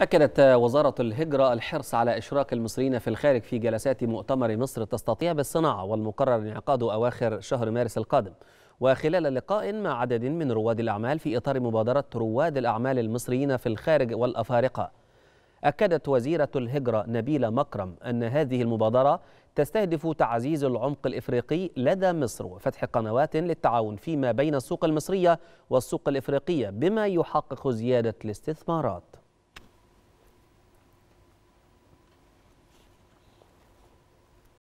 أكدت وزارة الهجرة الحرص على إشراك المصريين في الخارج في جلسات مؤتمر مصر تستطيع بالصناعة والمقرر انعقاده أواخر شهر مارس القادم وخلال لقاء مع عدد من رواد الأعمال في إطار مبادرة رواد الأعمال المصريين في الخارج والأفارقة أكدت وزيرة الهجرة نبيلة مكرم أن هذه المبادرة تستهدف تعزيز العمق الإفريقي لدى مصر وفتح قنوات للتعاون فيما بين السوق المصرية والسوق الإفريقية بما يحقق زيادة الاستثمارات